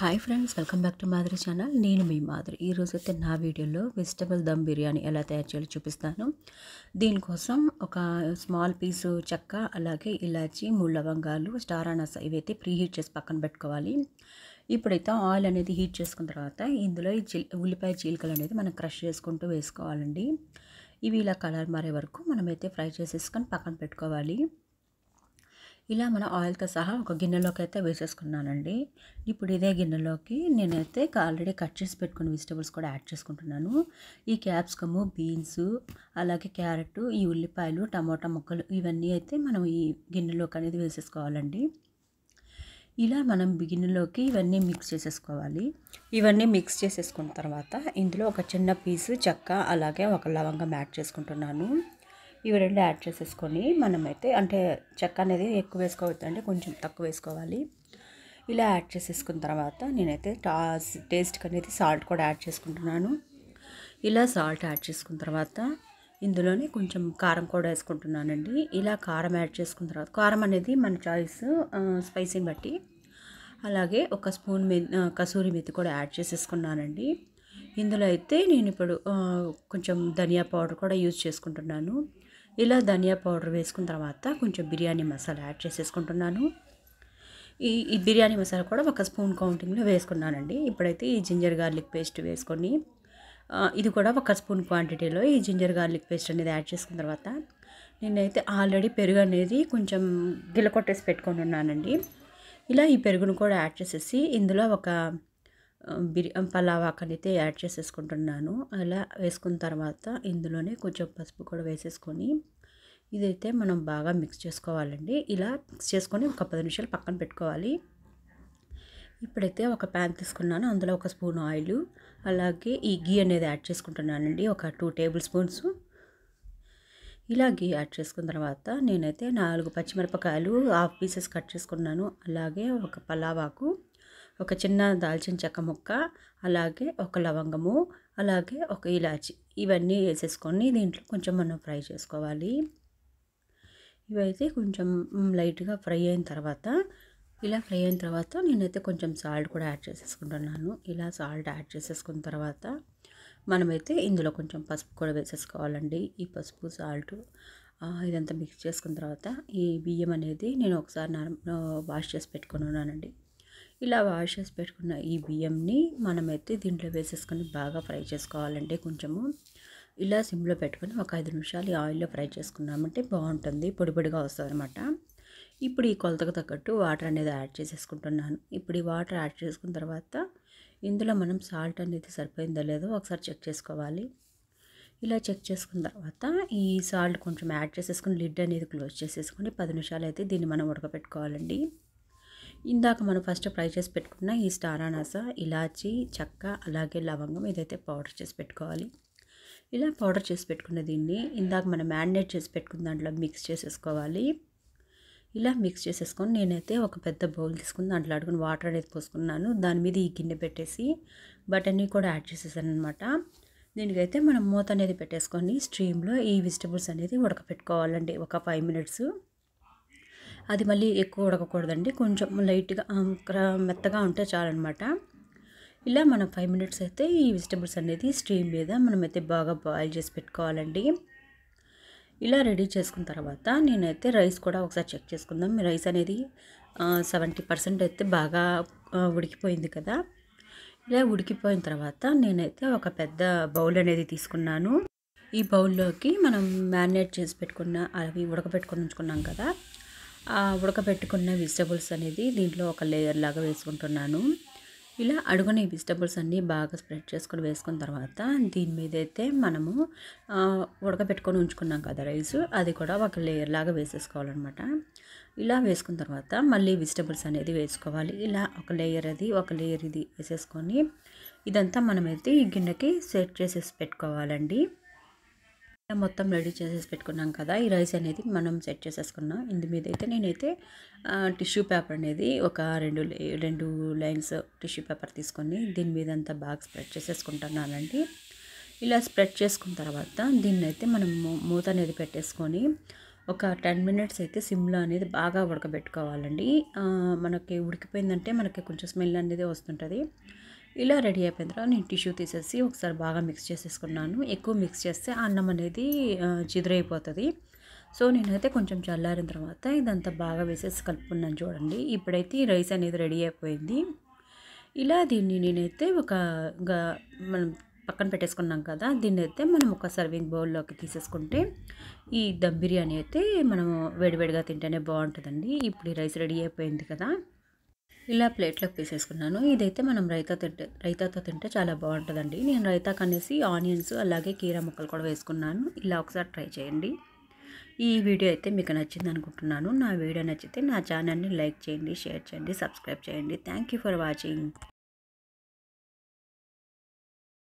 hi friends welcome back to Madhuri channel నేను మీ మాధురి ఈరోజైతే నా వీడియోలో వెజిటబుల్ దమ్ బిర్యానీ ఎలా తయారు చేయాలో చూపిస్తాను దీనికోసం ఒక స్మాల్ పీసు చెక్క అలాగే ఇలాచి ముళ్ళవంగాలు లవంగాలు స్టార్ అనస ఇవైతే ప్రీ హీట్ చేసి పక్కన పెట్టుకోవాలి ఇప్పుడైతే ఆయిల్ అనేది హీట్ చేసుకున్న తర్వాత ఇందులో ఈ చిల్ ఉల్లిపాయ చీలికలు అనేది మనం క్రష్ చేసుకుంటూ వేసుకోవాలండి ఇవి ఇలా కలర్ మారే వరకు మనమైతే ఫ్రై చేసేసుకొని పక్కన పెట్టుకోవాలి ఇలా మన ఆయిల్తో సహా ఒక గిన్నెలోకి అయితే వేసేసుకున్నానండి ఇప్పుడు ఇదే గిన్నెలోకి నేనైతే ఆల్రెడీ కట్ చేసి పెట్టుకున్న వెజిటేబుల్స్ కూడా యాడ్ చేసుకుంటున్నాను ఈ క్యాప్సికము బీన్స్ అలాగే క్యారెట్ ఈ ఉల్లిపాయలు టమాటా ముక్కలు ఇవన్నీ అయితే మనం ఈ గిన్నెలోకి అనేది వేసేసుకోవాలండి ఇలా మనం గిన్నెలోకి ఇవన్నీ మిక్స్ చేసేసుకోవాలి ఇవన్నీ మిక్స్ చేసేసుకున్న తర్వాత ఇందులో ఒక చిన్న పీసు చెక్క అలాగే ఒక లవంగం యాడ్ చేసుకుంటున్నాను ఇవి రెండు యాడ్ చేసేసుకొని మనమైతే అంటే చెక్క అనేది ఎక్కువ వేసుకోవద్దండి కొంచెం తక్కువ వేసుకోవాలి ఇలా యాడ్ చేసేసుకున్న తర్వాత నేనైతే టా టేస్ట్కి అనేది సాల్ట్ కూడా యాడ్ చేసుకుంటున్నాను ఇలా సాల్ట్ యాడ్ చేసుకున్న తర్వాత ఇందులోనే కొంచెం కారం కూడా వేసుకుంటున్నానండి ఇలా కారం యాడ్ చేసుకున్న తర్వాత కారం అనేది మన చాయిస్ స్పైసీని బట్టి అలాగే ఒక స్పూన్ మె కసూరి మెత్తి కూడా యాడ్ చేసేసుకున్నానండి ఇందులో అయితే నేను ఇప్పుడు కొంచెం ధనియా పౌడర్ కూడా యూజ్ చేసుకుంటున్నాను ఇలా ధనియా పౌడర్ వేసుకున్న తర్వాత కొంచెం బిర్యానీ మసాలా యాడ్ చేసేసుకుంటున్నాను ఈ ఈ బిర్యానీ మసాలా కూడా ఒక స్పూన్ కౌంటింగ్లో వేసుకున్నానండి ఇప్పుడైతే ఈ జింజర్ గార్లిక్ పేస్ట్ వేసుకొని ఇది కూడా ఒక స్పూన్ క్వాంటిటీలో ఈ జింజర్ గార్లిక్ పేస్ట్ అనేది యాడ్ చేసుకున్న తర్వాత నేనైతే ఆల్రెడీ పెరుగు అనేది కొంచెం గిలకొట్టేసి పెట్టుకొని ఉన్నానండి ఇలా ఈ పెరుగును కూడా యాడ్ చేసేసి ఇందులో ఒక బిర్యానీ పలావ్ ఆకనైతే యాడ్ చేసేసుకుంటున్నాను అలా వేసుకున్న తర్వాత ఇందులోనే కొంచెం పసుపు కూడా వేసేసుకొని ఇదైతే మనం బాగా మిక్స్ చేసుకోవాలండి ఇలా మిక్స్ చేసుకొని ఒక పది నిమిషాలు పక్కన పెట్టుకోవాలి ఇప్పుడైతే ఒక ప్యాన్ తీసుకున్నాను అందులో ఒక స్పూన్ ఆయిల్ అలాగే ఈ గీ అనేది యాడ్ చేసుకుంటున్నానండి ఒక టూ టేబుల్ స్పూన్స్ ఇలా గీ యాడ్ చేసుకున్న తర్వాత నేనైతే నాలుగు పచ్చిమిరపకాయలు హాఫ్ పీసెస్ కట్ చేసుకున్నాను అలాగే ఒక పలావాకు ఒక చిన్న దాల్చిన చెక్క ముక్క అలాగే ఒక లవంగము అలాగే ఒక ఇలాచి ఇవన్నీ వేసేసుకొని దీంట్లో కొంచెం మనం ఫ్రై చేసుకోవాలి ఇవైతే కొంచెం లైట్గా ఫ్రై అయిన తర్వాత ఇలా ఫ్రై అయిన తర్వాత నేనైతే కొంచెం సాల్ట్ కూడా యాడ్ చేసేసుకుంటున్నాను ఇలా సాల్ట్ యాడ్ చేసేసుకున్న తర్వాత మనమైతే ఇందులో కొంచెం పసుపు కూడా వేసేసుకోవాలండి ఈ పసుపు సాల్ట్ ఇదంతా మిక్స్ చేసుకున్న తర్వాత ఈ బియ్యం అనేది నేను ఒకసారి వాష్ చేసి పెట్టుకుని ఉన్నానండి ఇలా వాష్ చేసి పెట్టుకున్న ఈ బియ్యంని మనమైతే దీంట్లో వేసేసుకొని బాగా ఫ్రై చేసుకోవాలంటే కొంచెము ఇలా సిమ్లో పెట్టుకొని ఒక ఐదు నిమిషాలు ఈ ఆయిల్లో ఫ్రై చేసుకున్నామంటే బాగుంటుంది పొడి పొడిగా వస్తుంది అనమాట ఇప్పుడు ఈ కొలతకు తగ్గట్టు వాటర్ అనేది యాడ్ చేసేసుకుంటున్నాను ఇప్పుడు ఈ వాటర్ యాడ్ చేసుకున్న తర్వాత ఇందులో మనం సాల్ట్ అనేది సరిపోయిందో లేదో ఒకసారి చెక్ చేసుకోవాలి ఇలా చెక్ చేసుకున్న తర్వాత ఈ సాల్ట్ కొంచెం యాడ్ చేసేసుకుని లిడ్ అనేది క్లోజ్ చేసేసుకుని పది నిమిషాలు అయితే దీన్ని మనం ఉడకబెట్టుకోవాలండి ఇందాక మనం ఫస్ట్ ఫ్రై చేసి పెట్టుకున్న ఈ స్టార్ అనాస ఇలాచి చెక్క అలాగే లవంగం ఇదైతే పౌడర్ చేసి పెట్టుకోవాలి ఇలా పౌడర్ చేసి పెట్టుకున్న దీన్ని ఇందాక మనం మ్యారినేట్ చేసి పెట్టుకున్న దాంట్లో మిక్స్ చేసేసుకోవాలి ఇలా మిక్స్ చేసేసుకొని నేనైతే ఒక పెద్ద బౌల్ తీసుకుని దాంట్లో అడుగుని వాటర్ అనేది పోసుకున్నాను దాని మీద ఈ గిన్నె పెట్టేసి బటర్ని కూడా యాడ్ చేసేసాను అనమాట దీనికైతే మనం మూత అనేది పెట్టేసుకొని స్ట్రీమ్లో ఈ వెజిటబుల్స్ అనేది ఉడకపెట్టుకోవాలండి ఒక ఫైవ్ మినిట్స్ అది మళ్ళీ ఎక్కువ ఉడకకూడదండి కొంచెం లైట్గా మెత్తగా ఉంటే చాలన్నమాట ఇలా మనం ఫైవ్ మినిట్స్ అయితే ఈ వెజిటబుల్స్ అనేది స్టీమ్ మీద మనమైతే బాగా బాయిల్ చేసి పెట్టుకోవాలండి ఇలా రెడీ చేసుకున్న తర్వాత నేనైతే రైస్ కూడా ఒకసారి చెక్ చేసుకుందాం రైస్ అనేది సెవెంటీ పర్సెంట్ అయితే బాగా ఉడికిపోయింది కదా ఇలా ఉడికిపోయిన తర్వాత నేనైతే ఒక పెద్ద బౌల్ అనేది తీసుకున్నాను ఈ బౌల్లోకి మనం మ్యారినేట్ చేసి పెట్టుకున్న అవి ఉడకబెట్టుకుని ఉంచుకున్నాం కదా ఉడకబెట్టుకున్న వెజిటబుల్స్ అనేది దీంట్లో ఒక లేయర్ లాగా వేసుకుంటున్నాను ఇలా అడుగున ఈ వెజిటబుల్స్ అన్నీ బాగా స్ప్రెడ్ చేసుకొని వేసుకున్న తర్వాత దీని మీద అయితే మనము ఉడకబెట్టుకొని ఉంచుకున్నాం కదా రైస్ అది కూడా ఒక లేయర్ లాగా వేసేసుకోవాలన్నమాట ఇలా వేసుకున్న తర్వాత మళ్ళీ వెజిటబుల్స్ అనేది వేసుకోవాలి ఇలా ఒక లేయర్ అది ఒక లేయర్ ఇది వేసేసుకొని ఇదంతా మనమైతే ఈ గిన్నెకి సెట్ చేసేసి పెట్టుకోవాలండి ఇలా మొత్తం రెడీ చేసేసి పెట్టుకున్నాం కదా ఈ రైస్ అనేది మనం సెట్ చేసేసుకున్నాం ఇందు మీద అయితే నేనైతే టిష్యూ పేపర్ అనేది ఒక రెండు రెండు లైన్స్ టిష్యూ పేపర్ తీసుకొని దీని మీద అంతా బాగా స్ప్రెడ్ చేసేసుకుంటున్నానండి ఇలా స్ప్రెడ్ చేసుకున్న తర్వాత దీన్ని అయితే మనం మూత అనేది పెట్టేసుకొని ఒక టెన్ మినిట్స్ అయితే సిమ్లో అనేది బాగా ఉడకబెట్టుకోవాలండి మనకి ఉడికిపోయిందంటే మనకి కొంచెం స్మెల్ అనేది వస్తుంటుంది ఇలా రెడీ అయిపోయిన తర్వాత నేను టిష్యూ తీసేసి ఒకసారి బాగా మిక్స్ చేసేసుకున్నాను ఎక్కువ మిక్స్ చేస్తే అన్నం అనేది చిదురైపోతుంది సో నేనైతే కొంచెం చల్లారిన తర్వాత ఇదంతా బాగా వేసేసి కలుపుకున్నాను చూడండి ఇప్పుడైతే ఈ రైస్ అనేది రెడీ అయిపోయింది ఇలా దీన్ని నేనైతే ఒక మనం పక్కన పెట్టేసుకున్నాం కదా దీన్ని అయితే మనం ఒక సర్వింగ్ బౌల్లోకి తీసేసుకుంటే ఈ దమ్ బిర్యానీ అయితే మనం వేడివేడిగా తింటేనే బాగుంటుందండి ఇప్పుడు ఈ రైస్ రెడీ అయిపోయింది కదా ఇలా ప్లేట్లోకి తీసేసుకున్నాను ఇదైతే మనం రైతా తింటే రైతాతో తింటే చాలా బాగుంటుందండి నేను రైతా కనేసి ఆనియన్స్ అలాగే కీరా ముక్కలు కూడా వేసుకున్నాను ఇలా ఒకసారి ట్రై చేయండి ఈ వీడియో అయితే మీకు నచ్చింది అనుకుంటున్నాను నా వీడియో నచ్చితే నా ఛానల్ని లైక్ చేయండి షేర్ చేయండి సబ్స్క్రైబ్ చేయండి థ్యాంక్ ఫర్ వాచింగ్